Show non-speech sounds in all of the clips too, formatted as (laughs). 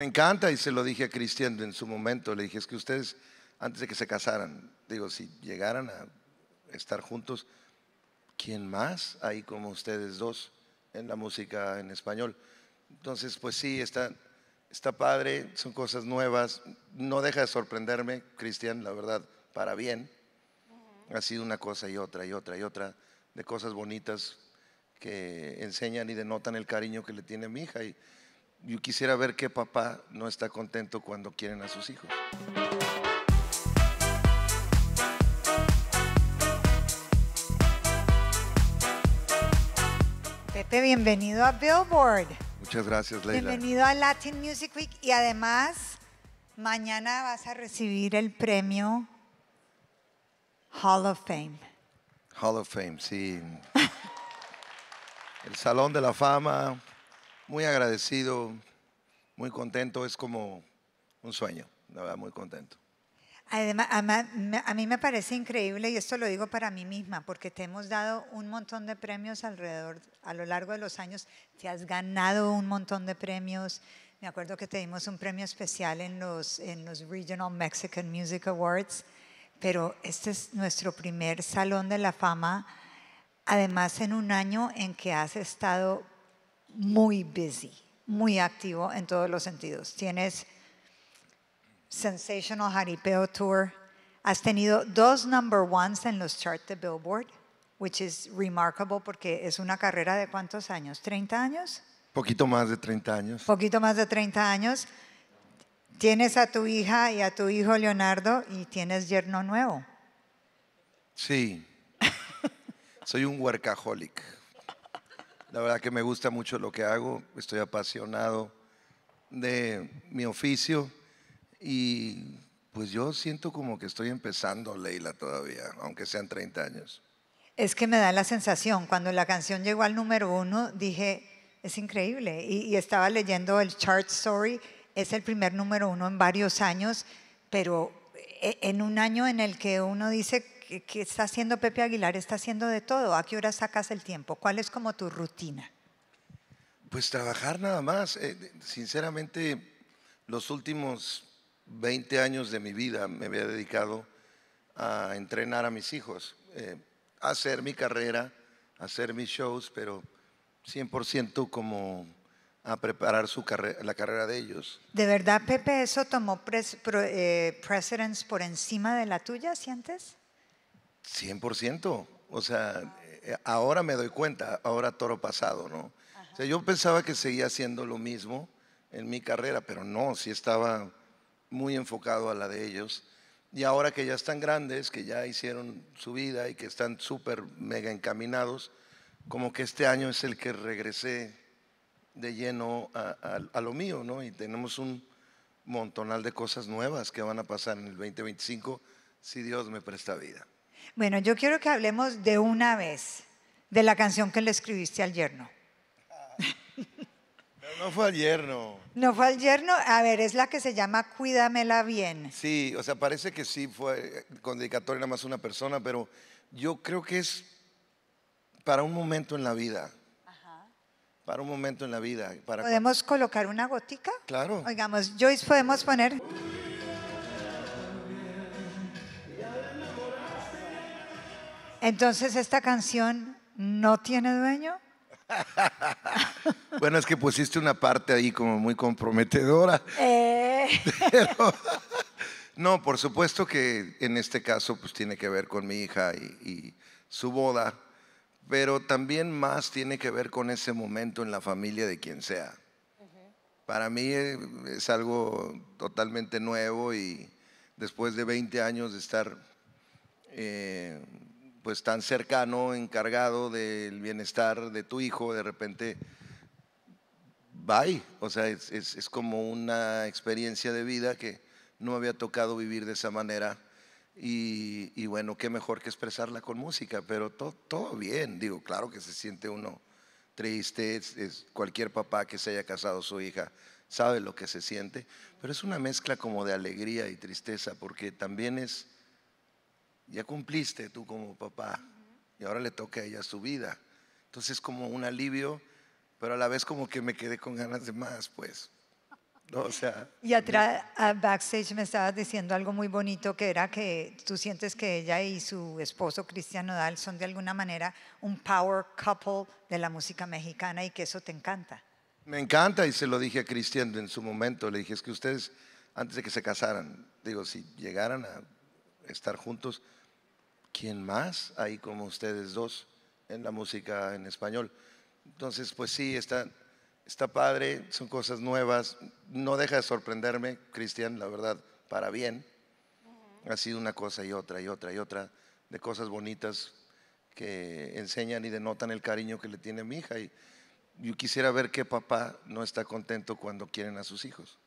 Me encanta y se lo dije a Cristian en su momento, le dije, es que ustedes, antes de que se casaran, digo, si llegaran a estar juntos, ¿quién más hay como ustedes dos en la música en español? Entonces, pues sí, está, está padre, son cosas nuevas, no deja de sorprenderme, Cristian, la verdad, para bien. Ha sido una cosa y otra y otra y otra de cosas bonitas que enseñan y denotan el cariño que le tiene mi hija. Y, yo quisiera ver qué papá no está contento cuando quieren a sus hijos. Pepe, bienvenido a Billboard. Muchas gracias, Leila. Bienvenido a Latin Music Week y además mañana vas a recibir el premio Hall of Fame. Hall of Fame, sí. el Salón de la Fama muy agradecido, muy contento, es como un sueño, la verdad, muy contento. Además, a mí me parece increíble, y esto lo digo para mí misma, porque te hemos dado un montón de premios alrededor, a lo largo de los años, te has ganado un montón de premios. Me acuerdo que te dimos un premio especial en los, en los Regional Mexican Music Awards, pero este es nuestro primer Salón de la Fama, además en un año en que has estado muy busy, muy activo en todos los sentidos. Tienes Sensational Jaripeo Tour. Has tenido dos number ones en los charts de Billboard, which is remarkable porque es una carrera de cuántos años? ¿30 años? Poquito más de 30 años. Poquito más de 30 años. Tienes a tu hija y a tu hijo Leonardo y tienes yerno nuevo. Sí. (laughs) Soy un workaholic. La verdad que me gusta mucho lo que hago, estoy apasionado de mi oficio y pues yo siento como que estoy empezando Leila todavía, aunque sean 30 años. Es que me da la sensación, cuando la canción llegó al número uno, dije, es increíble. Y, y estaba leyendo el chart story, es el primer número uno en varios años, pero eh, en un año en el que uno dice, ¿Qué está haciendo Pepe Aguilar, está haciendo de todo. ¿A qué hora sacas el tiempo? ¿Cuál es como tu rutina? Pues trabajar nada más. Eh, sinceramente, los últimos 20 años de mi vida me había dedicado a entrenar a mis hijos, eh, a hacer mi carrera, a hacer mis shows, pero 100% como a preparar su la carrera de ellos. ¿De verdad, Pepe, eso tomó eh, precedence por encima de la tuya, sientes? 100%. O sea, eh, ahora me doy cuenta, ahora toro pasado, ¿no? O sea, yo pensaba que seguía haciendo lo mismo en mi carrera, pero no, sí estaba muy enfocado a la de ellos. Y ahora que ya están grandes, que ya hicieron su vida y que están súper mega encaminados, como que este año es el que regresé de lleno a, a, lo mío, ¿no? Y tenemos un montonal de cosas nuevas que van a pasar en el 2025 si Dios me presta vida. Bueno, yo quiero que hablemos de una vez de la canción que le escribiste al yerno. (laughs) no fue al yerno. No fue al yerno. A ver, es la que se llama Cuídamela bien. Sí, o sea, parece que sí fue con dedicatoria nada más una persona, pero yo creo que es para un momento en la vida. Ajá. Para un momento en la vida. Para ¿Podemos colocar una gotica? Claro. Oigamos, Joyce, ¿podemos poner? Entonces, ¿esta canción no tiene dueño? (laughs) bueno, es que pusiste una parte ahí como muy comprometedora. Eh. (laughs) no, por supuesto que en este caso pues tiene que ver con mi hija y, su boda, pero también más tiene que ver con ese momento en la familia de quien sea. Para mí eh, es algo totalmente nuevo y después de 20 años de estar eh, pues tan cercano, encargado del bienestar de tu hijo, de repente, bye. O sea, es, como una experiencia de vida que no había tocado vivir de esa manera. Y, bueno, qué mejor que expresarla con música, pero todo bien, digo, claro que se siente uno triste, es, cualquier papá que se haya casado su hija sabe lo que se siente, pero es una mezcla como de alegría y tristeza, porque también es ya cumpliste tú como papá y ahora le toca a ella su vida. Entonces como un alivio, pero a la vez como que me quedé con ganas de más, pues. No, o sea, y atrás, a backstage me estabas diciendo algo muy bonito que era que tú sientes que ella y su esposo Cristian Nodal son de alguna manera un power couple de la música mexicana y que eso te encanta. Me encanta y se lo dije a Cristian en su momento, le dije es que ustedes antes de que se casaran, digo, si llegaran a estar juntos. ¿Quién más ahí como ustedes dos en la música en español? Entonces, pues sí, está, está padre, son cosas nuevas. No deja de sorprenderme, Cristian, la verdad, para bien. Ha sido una cosa y otra y otra y otra de cosas bonitas que enseñan y denotan el cariño que le tiene mi hija. Y yo quisiera ver qué papá no está contento cuando quieren a sus hijos.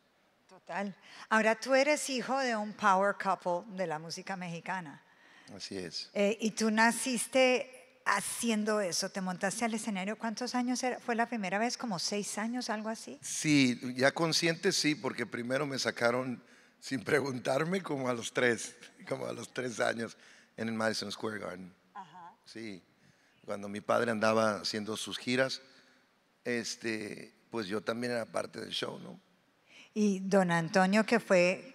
Total. Ahora tú eres hijo de un power couple de la música mexicana. Así es. Eh, y tú naciste haciendo eso, te montaste al escenario, ¿cuántos años era? fue la primera vez? ¿Como seis años, algo así? Sí, ya consciente sí, porque primero me sacaron (laughs) sin preguntarme como a los tres, (laughs) como a los tres años en el Madison Square Garden. Sí, cuando mi padre andaba haciendo sus giras, este, pues yo también era parte del show, ¿no? Y don Antonio, que fue,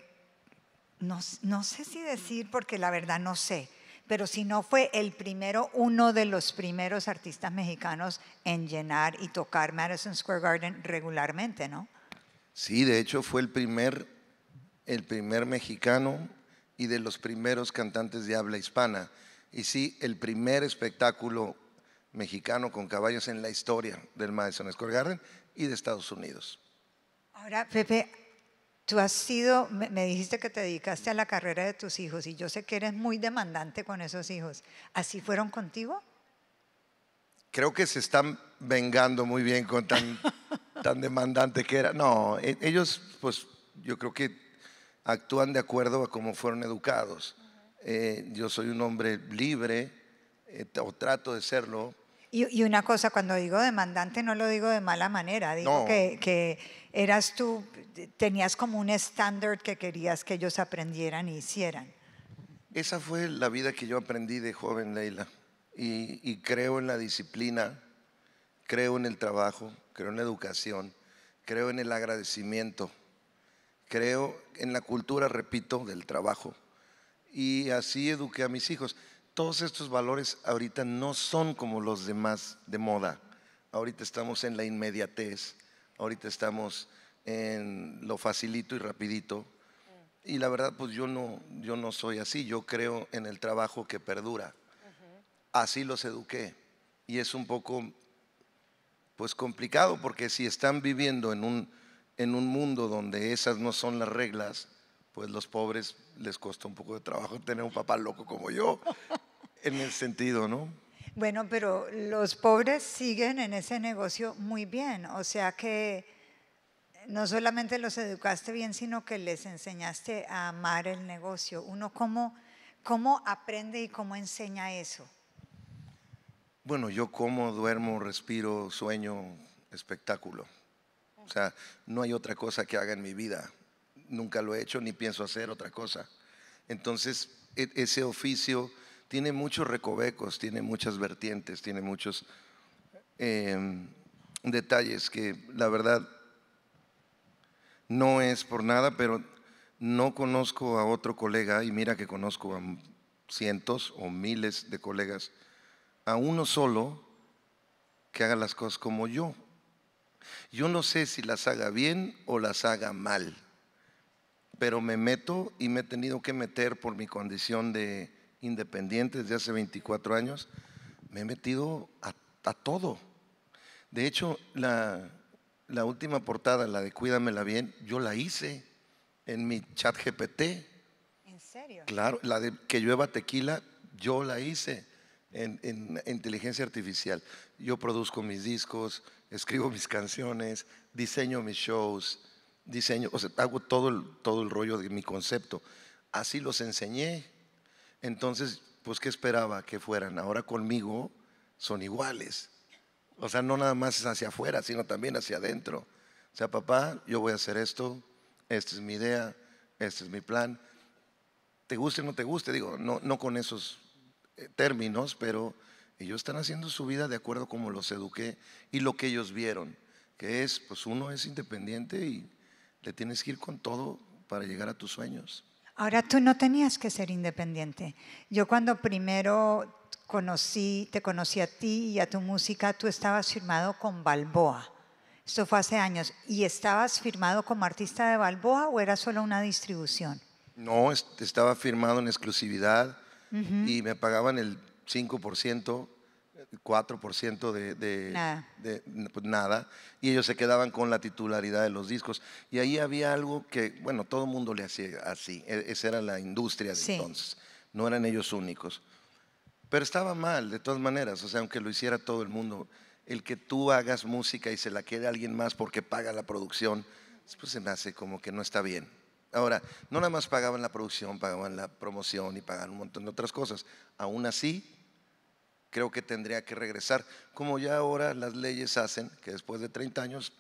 no, no sé si decir, porque la verdad no sé, pero si no fue el primero, uno de los primeros artistas mexicanos en llenar y tocar Madison Square Garden regularmente, ¿no? Sí, de hecho fue el primer, el primer mexicano y de los primeros cantantes de habla hispana. Y sí, el primer espectáculo mexicano con caballos en la historia del Madison Square Garden y de Estados Unidos. Ahora, Pepe, tú has sido, me, dijiste que te dedicaste a la carrera de tus hijos y yo sé que eres muy demandante con esos hijos. ¿Así fueron contigo? Creo que se están vengando muy bien con tan, (laughs) tan demandante que era. No, e, ellos, pues yo creo que actúan de acuerdo a cómo fueron educados. Eh, yo soy un hombre libre, eh, o trato de serlo, y, una cosa, cuando digo demandante no lo digo de mala manera, digo que, eras tú, tenías como un estándar que querías que ellos aprendieran y hicieran. Esa fue la vida que yo aprendí de joven, Leila. y creo en la disciplina, creo en el trabajo, creo en la educación, creo en el agradecimiento, creo en la cultura, repito, del trabajo. Y así eduqué a mis hijos todos estos valores ahorita no son como los demás de moda. Ahorita estamos en la inmediatez, ahorita estamos en lo facilito y rapidito. Y la verdad, pues yo no, yo no soy así, yo creo en el trabajo que perdura. Así los eduqué. Y es un poco, pues complicado, porque si están viviendo en un, en un mundo donde esas no son las reglas, pues los pobres les costó un poco de trabajo tener un papá loco como yo, en el sentido, ¿no? Bueno, pero los pobres siguen en ese negocio muy bien, o sea que no solamente los educaste bien, sino que les enseñaste a amar el negocio. Uno cómo, cómo aprende y cómo enseña eso. Bueno, yo como, duermo, respiro, sueño, espectáculo. O sea, no hay otra cosa que haga en mi vida. Nunca lo he hecho ni pienso hacer otra cosa. Entonces, e-, ese oficio tiene muchos recovecos, tiene muchas vertientes, tiene muchos em, detalles que la verdad no es por nada, pero no conozco a otro colega, y mira que conozco a cientos o miles de colegas, a uno solo que haga las cosas como yo. Yo no sé si las haga bien o las haga mal, pero me meto y me he tenido que meter por mi condición de independiente desde hace 24 años, me he metido a, todo. De hecho, la, la, última portada, la de Cuídamela Bien, yo la hice en mi chat GPT. ¿En serio? Claro, la de Que llueva tequila, yo la hice en, inteligencia artificial. Yo produzco mis discos, escribo mis canciones, diseño mis shows, diseño, o sea, hago todo el, todo el rollo de mi concepto. Así los enseñé, entonces, pues, ¿qué esperaba que fueran? Ahora conmigo son iguales. O sea, no nada más hacia afuera, sino también hacia adentro. O sea, papá, yo voy a hacer esto, esta es mi idea, este es mi plan. Te guste o no te guste, digo, no, no con esos eh, términos, pero ellos están haciendo su vida de acuerdo como los eduqué y lo que ellos vieron, que es, pues uno es independiente y le tienes que ir con todo para llegar a tus sueños. Ahora tú no tenías que ser independiente. Yo cuando primero conocí, te conocí a ti y a tu música, tú estabas firmado con Balboa. Esto fue hace años. ¿Y estabas firmado como artista de Balboa o era solo una distribución? No, estaba firmado en exclusividad y me pagaban el 5% 4% de, de, pues nada. y ellos se quedaban con la titularidad de los discos. Y ahí había algo que, bueno, todo el mundo le hacía así, e, esa era la industria de entonces, no eran ellos únicos. Pero estaba mal, de todas maneras, o sea, aunque lo hiciera todo el mundo, el que tú hagas música y se la quede alguien más porque paga la producción, pues se me hace como que no está bien. Ahora, no nada más pagaban la producción, pagaban la promoción y pagaban un montón de otras cosas. Aún así, creo que tendría que regresar, como ya ahora las leyes hacen que después de 30 años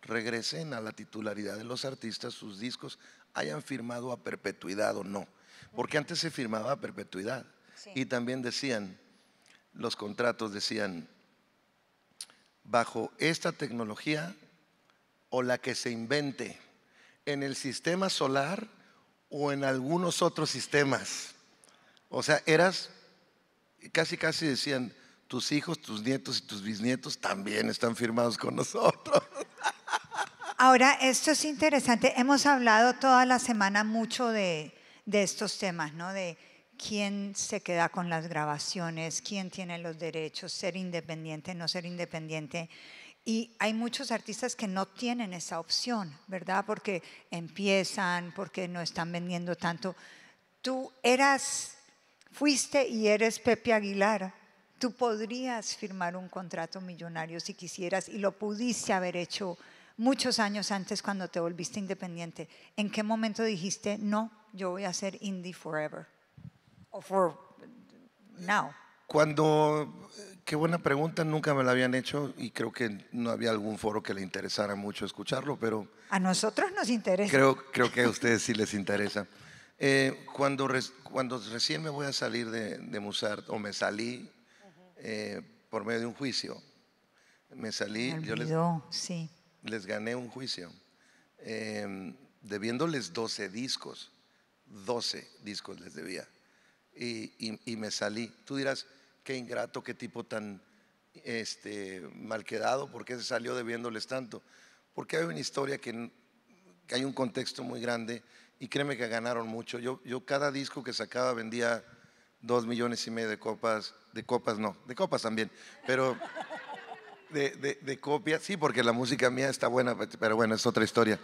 regresen a la titularidad de los artistas sus discos, hayan firmado a perpetuidad o no. Porque antes se firmaba a perpetuidad. Y también decían, los contratos decían, bajo esta tecnología o la que se invente en el sistema solar o en algunos otros sistemas. O sea, eras casi casi decían, tus hijos, tus nietos y tus bisnietos también están firmados con nosotros. (laughs) Ahora, esto es interesante. Hemos hablado toda la semana mucho de, estos temas, ¿no? De quién se queda con las grabaciones, quién tiene los derechos, ser independiente, no ser independiente. Y hay muchos artistas que no tienen esa opción, ¿verdad? Porque empiezan, porque no están vendiendo tanto. Tú eras Fuiste y eres Pepe Aguilar. Tú podrías firmar un contrato millonario si quisieras y lo pudiste haber hecho muchos años antes cuando te volviste independiente. ¿En qué momento dijiste, no, yo voy a ser indie forever? O for now. Cuando, qué buena pregunta, nunca me la habían hecho y creo que no había algún foro que le interesara mucho escucharlo, pero... A nosotros nos interesa. Creo, creo que a ustedes sí les interesa. Eh, cuando, cuando recién me voy a salir de, de o me salí eh, por medio de un juicio, me salí, yo les, sí. les gané un juicio, em, debiéndoles 12 discos, 12 discos les debía, y, me salí. Tú dirás, qué ingrato, qué tipo tan este, mal quedado, ¿por qué se salió debiéndoles tanto? Porque hay una historia que hay un contexto muy grande y créeme que ganaron mucho. Yo, yo cada disco que sacaba vendía dos millones y medio de copas, de copas no, de copas también, pero de, copias, sí, porque la música mía está buena, pero bueno, es otra historia.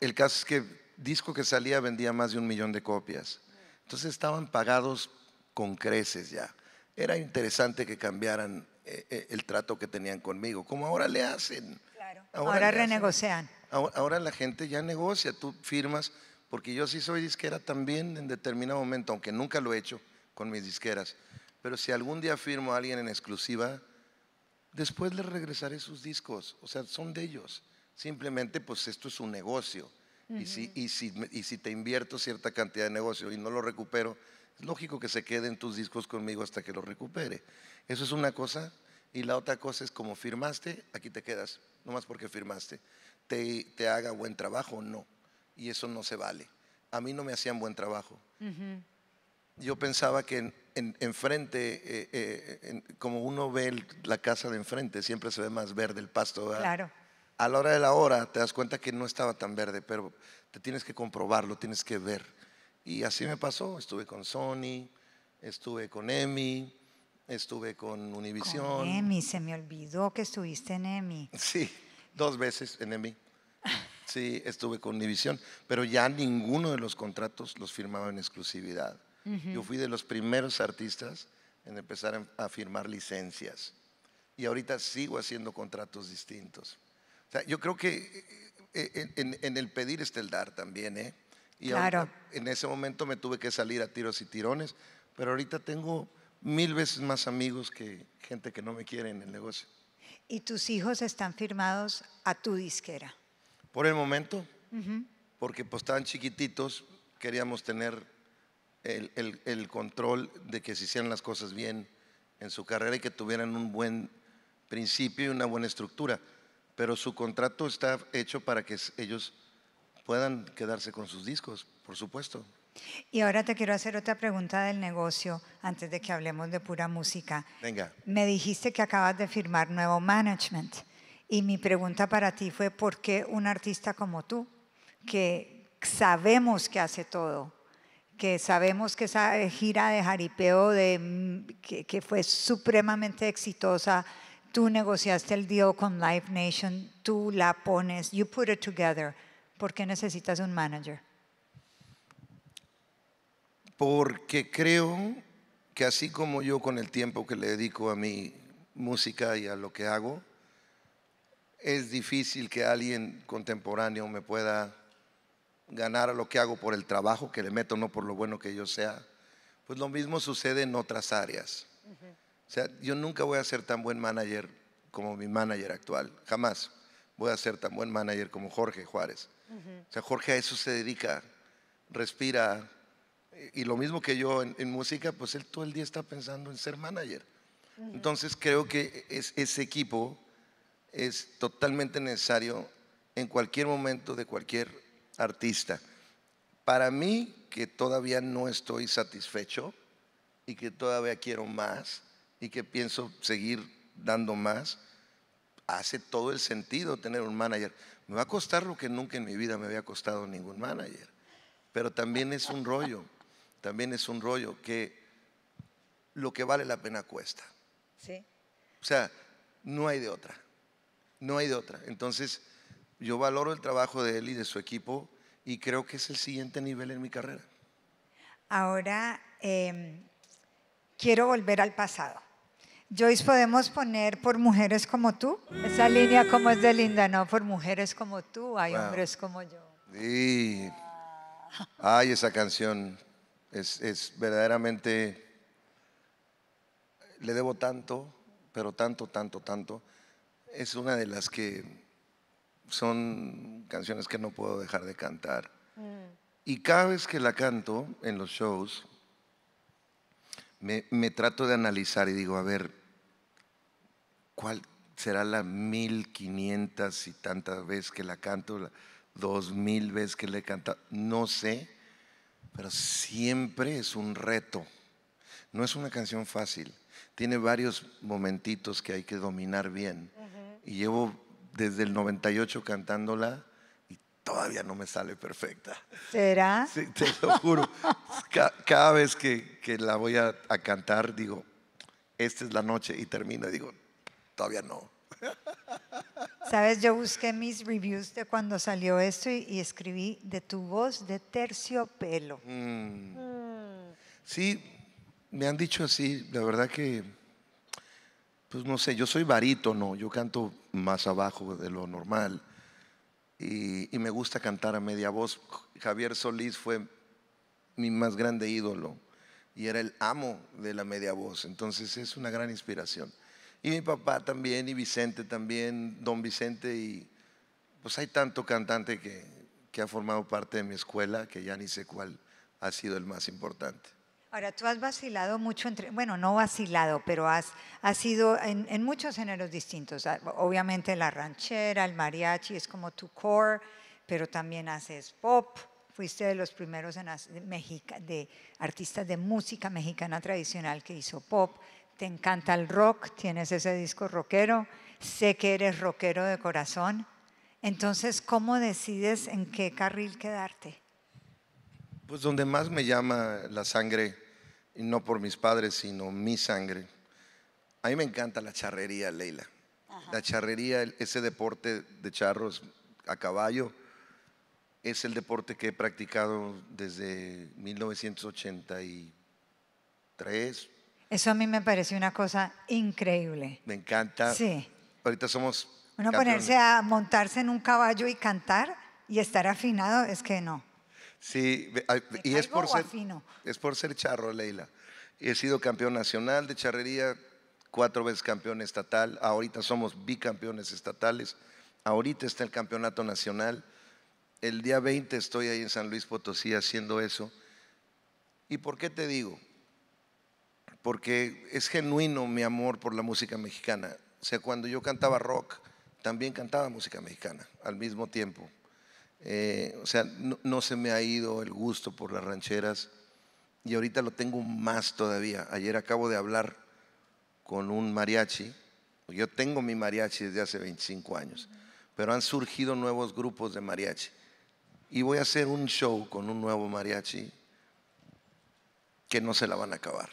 El caso es que disco que salía vendía más de un millón de copias. Entonces estaban pagados con creces ya. Era interesante que cambiaran eh, eh, el trato que tenían conmigo, como ahora le hacen. Ahora, renegocian. Ahora, la gente ya negocia, tú firmas, porque yo sí soy disquera también en determinado momento, aunque nunca lo he hecho con mis disqueras. Pero si algún día firmo a alguien en exclusiva, después le regresaré sus discos. O sea, son de ellos. Simplemente, pues esto es un negocio. y, si, y, si, te invierto cierta cantidad de negocio y no lo recupero, es lógico que se queden tus discos conmigo hasta que lo recupere. Eso es una cosa. Y la otra cosa es como firmaste, aquí te quedas, nomás porque firmaste te, haga buen trabajo o no. Y eso no se vale. A mí no me hacían buen trabajo. Yo pensaba que enfrente, eh, eh, en, como uno ve la casa de enfrente, siempre se ve más verde el pasto. Claro. A la hora de la hora te das cuenta que no estaba tan verde, pero te tienes que comprobarlo, tienes que ver. Y así me pasó. Estuve con Sony, estuve con Emi, estuve con Univision. Emi, se me olvidó que estuviste en Emi. Sí dos veces en EMI. Sí, estuve con División. pero ya ninguno de los contratos los firmaba en exclusividad. Yo fui de los primeros artistas en empezar a firmar licencias y ahorita sigo haciendo contratos distintos. O sea, yo creo que eh, eh, en, el pedir está el dar también, ¿eh? Y claro. en ese momento me tuve que salir a tiros y tirones, pero ahorita tengo mil veces más amigos que gente que no me quiere en el negocio. Y tus hijos están firmados a tu disquera. Por el momento, porque pues estaban chiquititos, queríamos tener el, el, control de que se hicieran las cosas bien en su carrera y que tuvieran un buen principio y una buena estructura. Pero su contrato está hecho para que ellos puedan quedarse con sus discos, por supuesto. Y ahora te quiero hacer otra pregunta del negocio antes de que hablemos de pura música. Venga. Me dijiste que acabas de firmar nuevo management y mi pregunta para ti fue por qué un artista como tú, que sabemos que hace todo, que sabemos que esa gira de jaripeo que, que fue supremamente exitosa, tú negociaste el deal con Live Nation, tú la pones, you put it together. ¿Por qué necesitas un manager? porque creo que así como yo con el tiempo que le dedico a mi música y a lo que hago, es difícil que alguien contemporáneo me pueda ganar a lo que hago por el trabajo que le meto, no por lo bueno que yo sea. Pues lo mismo sucede en otras áreas. O sea, yo nunca voy a ser tan buen manager como mi manager actual, jamás voy a ser tan buen manager como Jorge Juárez. O sea, Jorge a eso se dedica, respira y lo mismo que yo en, en, música, pues él todo el día está pensando en ser manager. Entonces creo que es, ese equipo es totalmente necesario en cualquier momento de cualquier artista. Para mí, que todavía no estoy satisfecho y que todavía quiero más y que pienso seguir dando más, hace todo el sentido tener un manager. Me va a costar lo que nunca en mi vida me había costado ningún manager, pero también es un rollo también es un rollo que lo que vale la pena cuesta. Sí. O sea, no hay de otra. No hay de otra. Entonces, yo valoro el trabajo de él y de su equipo y creo que es el siguiente nivel en mi carrera. Ahora, em, quiero volver al pasado. Joyce, podemos poner por mujeres como tú. Esa línea como es de linda, ¿no? Por mujeres como tú, hay hombres como yo. Sí. Ay, esa canción. Es, verdaderamente, le debo tanto, pero tanto, tanto, tanto. Es una de las que son canciones que no puedo dejar de cantar. Mm. Y cada vez que la canto en los shows, me, trato de analizar y digo, a ver, ¿cuál será la quinientas y tantas veces que la canto? dos mil veces que le he cantado, no sé, pero siempre es un reto. No es una canción fácil. Tiene varios momentitos que hay que dominar bien. Y llevo desde el 98 cantándola y todavía no me sale perfecta. ¿Será? Sí, te lo juro. cada vez que, que la voy a, a, cantar, digo, esta es la noche y termino y digo, todavía no. Sabes, yo busqué mis reviews de cuando salió esto y, escribí de tu voz de terciopelo. Mm. Sí, me han dicho así, la verdad que, pues no sé, yo soy barítono, yo canto más abajo de lo normal y me gusta cantar a media voz. Javier Solís fue mi más grande ídolo y era el amo de la media voz, entonces es una gran inspiración. Y mi papá también, y Vicente también, don Vicente, y pues hay tanto cantante que, que ha formado parte de mi escuela que ya ni sé cuál ha sido el más importante. Ahora, tú has vacilado mucho entre, bueno, no vacilado, pero has, sido en, en, muchos géneros distintos. Ah, obviamente la ranchera, el mariachi es como tu core, pero también haces pop. Fuiste de los primeros en, de, artistas de música mexicana tradicional que hizo pop te encanta el rock, tienes ese disco rockero, sé que eres rockero de corazón. Entonces, ¿cómo decides en qué carril quedarte? Pues donde más me llama la sangre, y no por mis padres, sino mi sangre. A mí me encanta la charrería, Leila. La charrería, ese deporte de charros a caballo, es el deporte que he practicado desde 1983, eso a mí me parece una cosa increíble. Me encanta. Sí. Ahorita somos... Uno ponerse a montarse en un caballo y cantar y estar afinado es que no. Sí, y es por, ser, es por ser charro, Leila. He sido campeón nacional de charrería, cuatro veces campeón estatal, ahorita somos bicampeones estatales, ahorita está el campeonato nacional, el día 20 estoy ahí en San Luis Potosí haciendo eso. ¿Y por qué te digo? porque es genuino mi amor por la música mexicana. O sea, cuando yo cantaba rock, también cantaba música mexicana al mismo tiempo. Eh, o sea, no, se me ha ido el gusto por las rancheras y ahorita lo tengo más todavía. Ayer acabo de hablar con un mariachi. Yo tengo mi mariachi desde hace 25 años, pero han surgido nuevos grupos de mariachi. Y voy a hacer un show con un nuevo mariachi que no se la van a acabar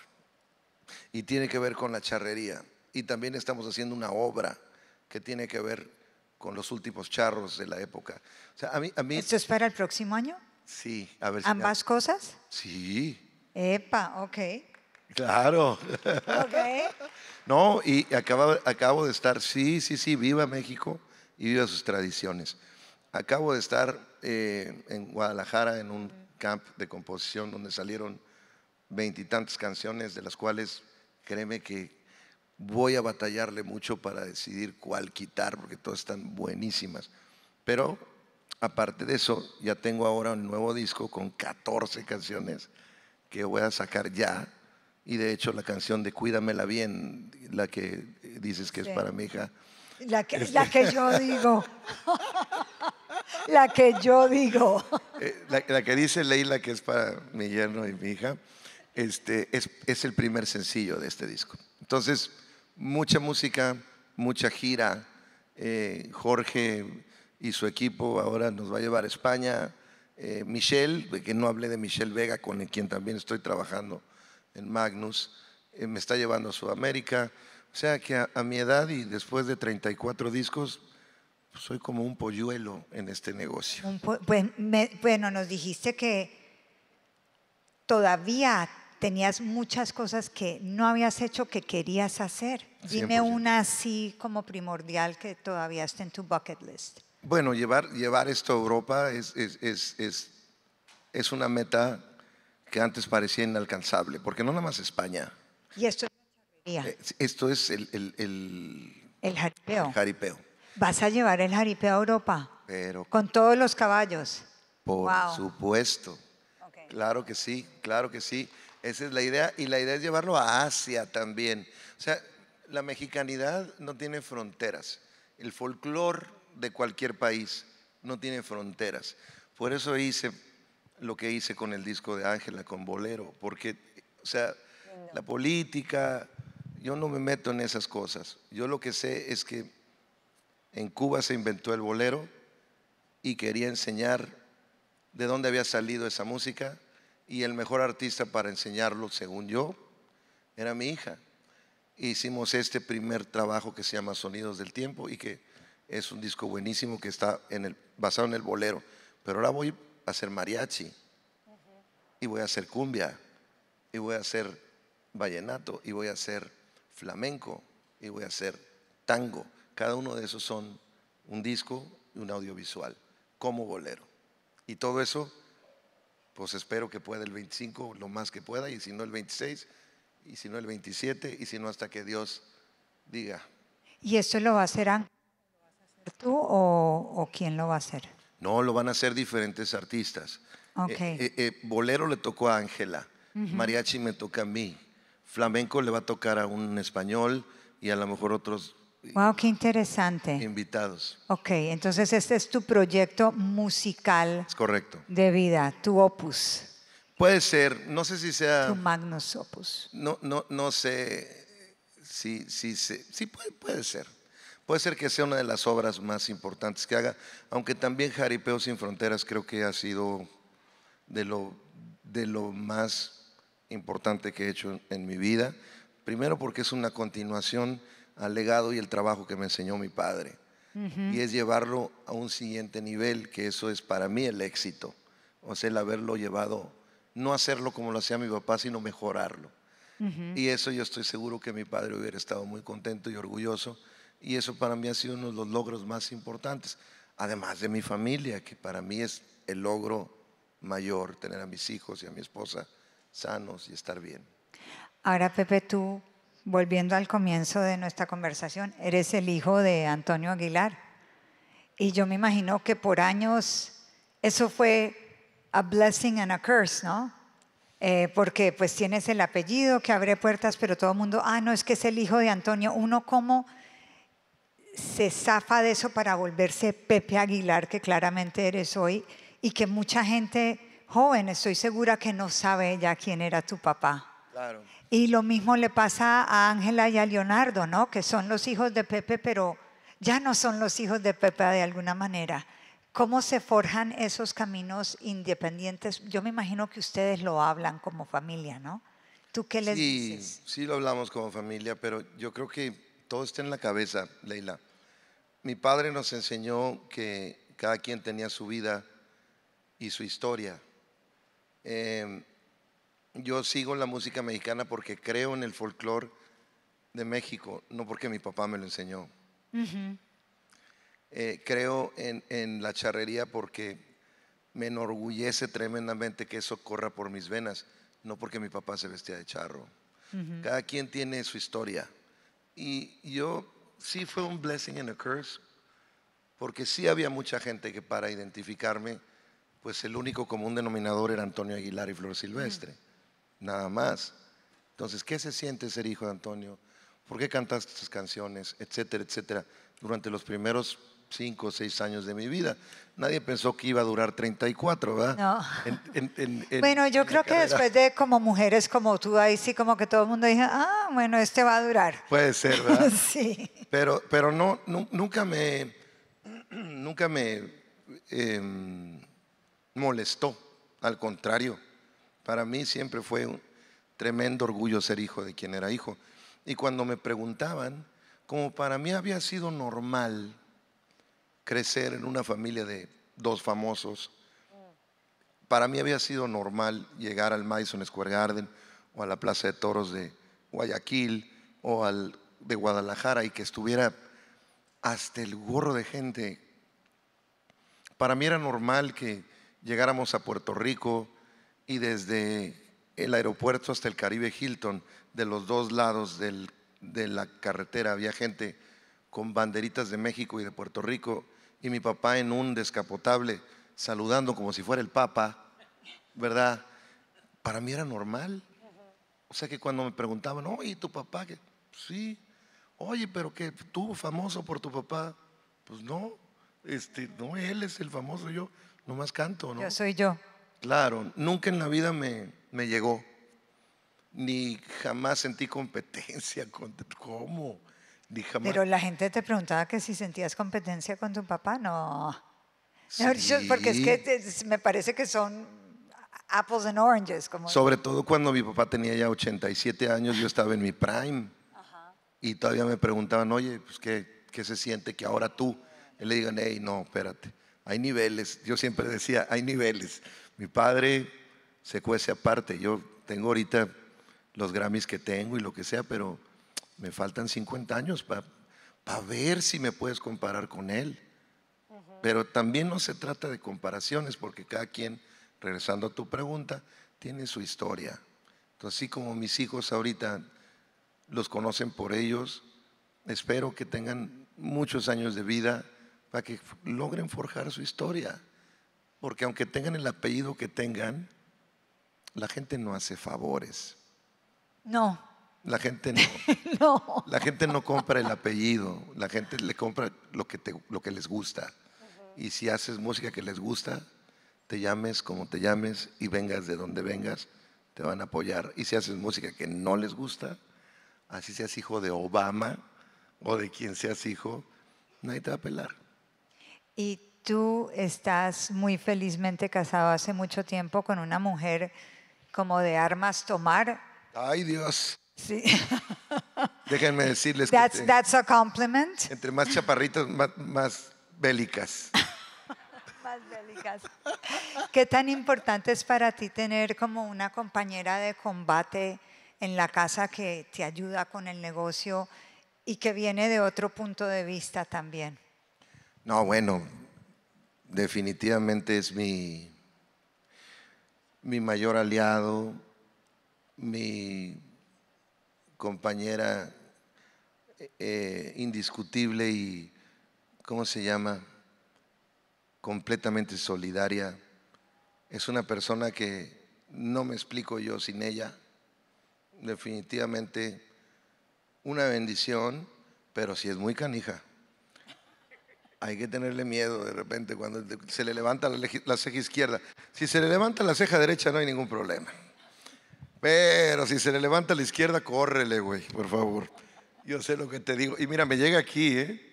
y tiene que ver con la charrería. Y también estamos haciendo una obra que tiene que ver con los últimos charros de la época. O sea, a mí, a mí, ¿Esto es para el próximo año? Sí, a ver. ¿Ambas si cosas? Sí. Epa, ok. Claro. Okay. (laughs) no, y acabo, acabo de estar, sí, sí, sí, viva México y viva sus tradiciones. Acabo de estar eh, en Guadalajara en un camp de composición donde salieron veintitantas canciones, de las cuales créeme que voy a batallarle mucho para decidir cuál quitar, porque todas están buenísimas. Pero aparte de eso, ya tengo ahora un nuevo disco con 14 canciones que voy a sacar ya. Y de hecho la canción de Cuídamela bien, la que dices que es para mi hija. La que, la este. que yo digo. la que yo digo. Eh, la, la, que dice Leila que es para mi yerno y mi hija este, es, el primer sencillo de este disco. Entonces, mucha música, mucha gira. Eh, Jorge y su equipo ahora nos va a llevar a España. Eh, Michelle, que no hablé de Michelle Vega, con quien también estoy trabajando en Magnus, eh, me está llevando a Sudamérica. O sea que a, mi edad y después de 34 discos, soy como un polluelo en este negocio. Pues, bueno, nos dijiste que todavía tenías muchas cosas que no habías hecho que querías hacer. Dime una así como primordial que todavía está en tu bucket list. Bueno, llevar, llevar esto a Europa es, es, es, es, es una meta que antes parecía inalcanzable, porque no nada más España. Y esto es eh, Esto es el, el, el, jaripeo. Vas a llevar el jaripeo a Europa. Pero, Con todos los caballos. Por supuesto. Claro que sí, claro que sí. Esa es la idea y la idea es llevarlo a Asia también. O sea, la mexicanidad no tiene fronteras. El folclor de cualquier país no tiene fronteras. Por eso hice lo que hice con el disco de Ángela, con Bolero, porque, o sea, la política, yo no me meto en esas cosas. Yo lo que sé es que en Cuba se inventó el bolero y quería enseñar de dónde había salido esa música y el mejor artista para enseñarlo, según yo, era mi hija. Hicimos este primer trabajo que se llama Sonidos del Tiempo y que es un disco buenísimo que está basado en el bolero. Pero ahora voy a hacer mariachi y voy a hacer cumbia y voy a hacer vallenato y voy a hacer flamenco y voy a hacer tango. Cada uno de esos son un disco y un audiovisual como bolero. Y todo eso pues espero que pueda el 25 lo más que pueda, y si no el 26, y si no el 27, y si no hasta que Dios diga. ¿Y esto lo va a hacer tú o, quién lo va a hacer? No, lo van a hacer diferentes artistas. Eh, okay. Eh, eh, bolero le tocó a Ángela, mariachi me toca a mí, flamenco le va a tocar a un español y a lo mejor otros Wow, qué interesante. Invitados. Ok, entonces este es tu proyecto musical. correcto. De vida, tu opus. Puede ser, no sé si sea. Tu magnus opus. No, no, no sé si, sí, sí, puede, puede, ser. Puede ser que sea una de las obras más importantes que haga, aunque también Jaripeo sin Fronteras creo que ha sido de lo, de lo más importante que he hecho en mi vida. Primero porque es una continuación al legado y el trabajo que me enseñó mi padre. Y es llevarlo a un siguiente nivel, que eso es para mí el éxito. O sea, el haberlo llevado, no hacerlo como lo hacía mi papá, sino mejorarlo. Y eso yo estoy seguro que mi padre hubiera estado muy contento y orgulloso. Y eso para mí ha sido uno de los logros más importantes. Además de mi familia, que para mí es el logro mayor, tener a mis hijos y a mi esposa sanos y estar bien. Ahora, Pepe, tú volviendo al comienzo de nuestra conversación, eres el hijo de Antonio Aguilar. Y yo me imagino que por años eso fue a blessing and a curse, ¿no? Eh, porque pues tienes el apellido que abre puertas, pero todo el mundo, ah, no, es que es el hijo de Antonio. Uno cómo se zafa de eso para volverse Pepe Aguilar, que claramente eres hoy, y que mucha gente joven, estoy segura que no sabe ya quién era tu papá. Y lo mismo le pasa a Ángela y a Leonardo, ¿no? Que son los hijos de Pepe, pero ya no son los hijos de Pepe de alguna manera. ¿Cómo se forjan esos caminos independientes? Yo me imagino que ustedes lo hablan como familia, ¿no? ¿Tú qué les dices? Sí, lo hablamos como familia, pero yo creo que todo está en la cabeza, Leila. Mi padre nos enseñó que cada quien tenía su vida y su historia. Em, yo sigo la música mexicana porque creo en el folclore de México, no porque mi papá me lo enseñó. Eh, creo en, la charrería porque me enorgullece tremendamente que eso corra por mis venas, no porque mi papá se vestía de charro. Cada quien tiene su historia. Y yo sí fue un blessing and a curse, porque sí había mucha gente que para identificarme, pues el único común denominador era Antonio Aguilar y Flor Silvestre nada más. Entonces, ¿qué se siente ser hijo de Antonio? ¿Por qué cantaste estas canciones? Etcétera, etcétera. Durante los primeros cinco o seis años de mi vida. Nadie pensó que iba a durar 34, ¿verdad? No. bueno, yo creo que después de como mujeres como tú, ahí sí como que todo el mundo dije, ah, bueno, este va a durar. Puede ser, ¿verdad? (laughs) sí. Pero, pero no, nunca me, nunca me em, molestó, al contrario. Para mí siempre fue un tremendo orgullo ser hijo de quien era hijo. Y cuando me preguntaban, como para mí había sido normal crecer en una familia de dos famosos, para mí había sido normal llegar al Madison Square Garden o a la Plaza de Toros de Guayaquil o al de Guadalajara y que estuviera hasta el gorro de gente. Para mí era normal que llegáramos a Puerto Rico y desde el aeropuerto hasta el Caribe Hilton, de los dos lados de la carretera había gente con banderitas de México y de Puerto Rico y mi papá en un descapotable saludando como si fuera el Papa, ¿verdad? Para mí era normal. O sea que cuando me preguntaban, oye, ¿tu papá? Que, sí. Oye, pero que tú famoso por tu papá. Pues no, este, no, él es el famoso, yo nomás canto, ¿no? Yo soy yo. Claro, nunca en la vida me, me llegó, ni jamás sentí competencia. (laughs) Con, ¿Cómo? Ni jamás. Pero la gente te preguntaba que si sentías competencia con tu papá, no. Porque es que me parece que son apples and oranges. Como Sobre todo cuando mi papá tenía ya 87 años, yo estaba en mi prime. Y todavía me preguntaban, oye, pues ¿qué, ¿qué, se siente que ahora tú? le digan, hey, no, espérate, hay niveles. Yo siempre decía, hay niveles. Mi padre se cuece aparte. Yo tengo ahorita los Grammys que tengo y lo que sea, pero me faltan 50 años para ver si me puedes comparar con él. Pero también no se trata de comparaciones, porque cada quien, regresando a tu pregunta, tiene su historia. así como mis hijos ahorita los conocen por ellos, espero que tengan muchos años de vida para que logren forjar su historia. Porque aunque tengan el apellido que tengan, la gente no hace favores. No. La gente no. (laughs) no. La gente no compra el apellido, la gente le compra lo que, lo que les gusta. Y si haces música que les gusta, te llames como te llames y vengas de donde vengas, te van a apoyar. Y si haces música que no les gusta, así seas hijo de Obama o de quien seas hijo, nadie te va a apelar. Y tú estás muy felizmente casado hace mucho tiempo con una mujer como de armas tomar. Ay, Dios. Sí. (laughs) Déjenme decirles que Entre más chaparritos, más, más bélicas. (laughs) más bélicas. ¿Qué tan importante es para ti tener como una compañera de combate en la casa que te ayuda con el negocio y que viene de otro punto de vista también? No, bueno, definitivamente es mi, mi mayor aliado, mi compañera eh, indiscutible y, ¿cómo se llama? Completamente solidaria. Es una persona que no me explico yo sin ella. Definitivamente una bendición, pero si sí es muy canija. Hay que tenerle miedo de repente cuando se le levanta la, ceja izquierda. Si se le levanta la ceja derecha no hay ningún problema. Pero si se le levanta la izquierda, córrele, güey, por favor. Yo sé lo que te digo. Y mira, me llega aquí, ¿eh?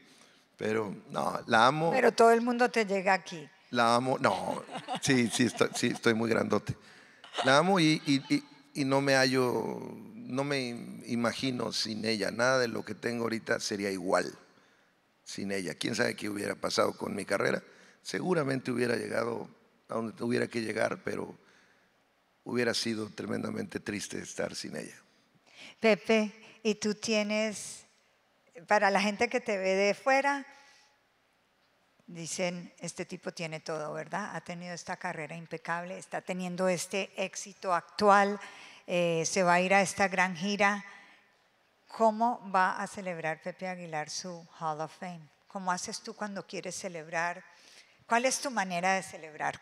Pero no, la amo. Pero todo el mundo te llega aquí. La amo, no, sí, sí, estoy, sí, estoy muy grandote. La amo y, no me hallo, no me imagino sin ella. Nada de lo que tengo ahorita sería igual sin ella. ¿Quién sabe qué hubiera pasado con mi carrera? Seguramente hubiera llegado a donde tuviera que llegar, pero hubiera sido tremendamente triste estar sin ella. Pepe, y tú tienes, para la gente que te ve de fuera, dicen, este tipo tiene todo, ¿verdad? Ha tenido esta carrera impecable, está teniendo este éxito actual, eh, se va a ir a esta gran gira. ¿Cómo va a celebrar Pepe Aguilar su Hall of Fame? ¿Cómo haces tú cuando quieres celebrar? ¿Cuál es tu manera de celebrar?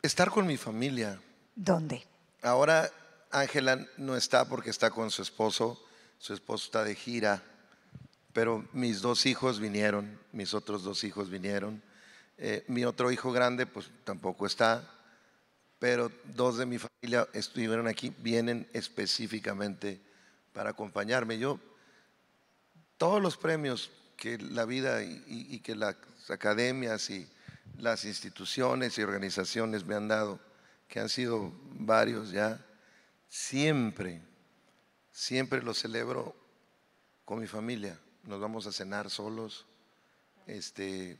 Estar con mi familia. ¿Dónde? Ahora Ángela no está porque está con su esposo. Su esposo está de gira. Pero mis dos hijos vinieron, mis otros dos hijos vinieron. Eh, mi otro hijo grande, pues tampoco está. Pero dos de mi familia estuvieron aquí, vienen específicamente para acompañarme. Yo, todos los premios que la vida y, que las academias y las instituciones y organizaciones me han dado, que han sido varios ya, siempre, siempre los celebro con mi familia. Nos vamos a cenar solos, este,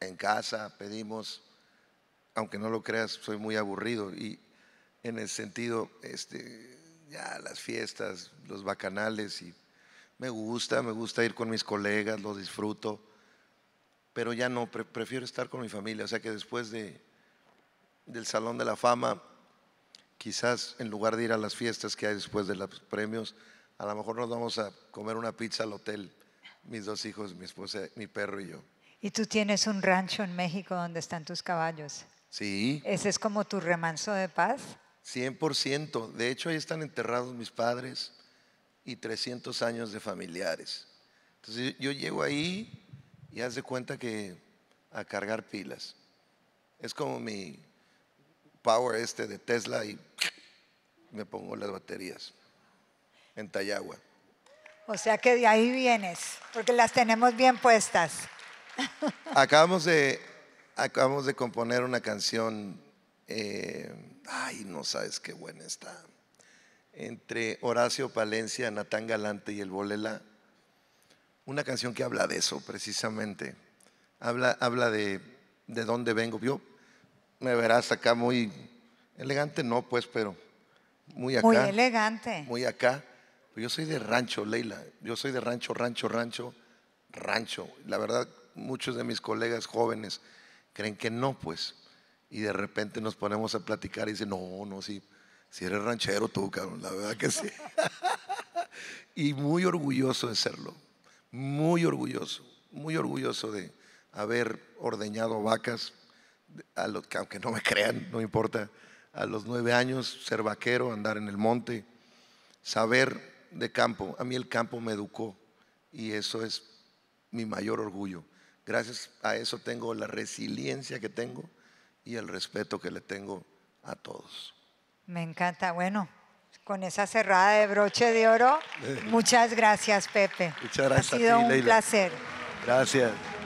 en casa, pedimos, aunque no lo creas, soy muy aburrido y en el sentido, este, ya las fiestas, los bacanales y me gusta, me gusta ir con mis colegas, lo disfruto, pero ya no, prefiero estar con mi familia. O sea que después de, del Salón de la Fama, quizás en lugar de ir a las fiestas que hay después de los premios, a lo mejor nos vamos a comer una pizza al hotel, mis dos hijos, mi esposa, mi perro y yo. Y tú tienes un rancho en México donde están tus caballos. Sí. ¿Ese es como tu remanso de paz? 100%. De hecho, ahí están enterrados mis padres y 300 años de familiares. Entonces yo llego ahí y hace cuenta que a cargar pilas. Es como mi power este de Tesla y me pongo las baterías en Tayagua. O sea que de ahí vienes, porque las tenemos bien puestas. Acabamos de, acabamos de componer una canción. Eh, ay, no sabes qué buena está. Entre Horacio Palencia, Natán Galante y el Bolela, una canción que habla de eso precisamente. Habla, habla de, de dónde vengo. Yo me verás acá muy elegante, no, pues, pero muy acá. Muy elegante. Muy acá. Yo soy de rancho, Leila. Yo soy de rancho, rancho, rancho, rancho. La verdad, muchos de mis colegas jóvenes creen que no, pues. Y de repente nos ponemos a platicar y dice, no, no, sí, si eres ranchero tú, cabrón, la verdad que sí. (laughs) y muy orgulloso de serlo, muy orgulloso, muy orgulloso de haber ordeñado vacas, a los, aunque no me crean, no importa, a los nueve años, ser vaquero, andar en el monte, saber de campo. A mí el campo me educó y eso es mi mayor orgullo. Gracias a eso tengo la resiliencia que tengo y el respeto que le tengo a todos. Me encanta. Bueno, con esa cerrada de broche de oro, eh. muchas gracias, Pepe. Muchas gracias. Ha sido un placer. Gracias.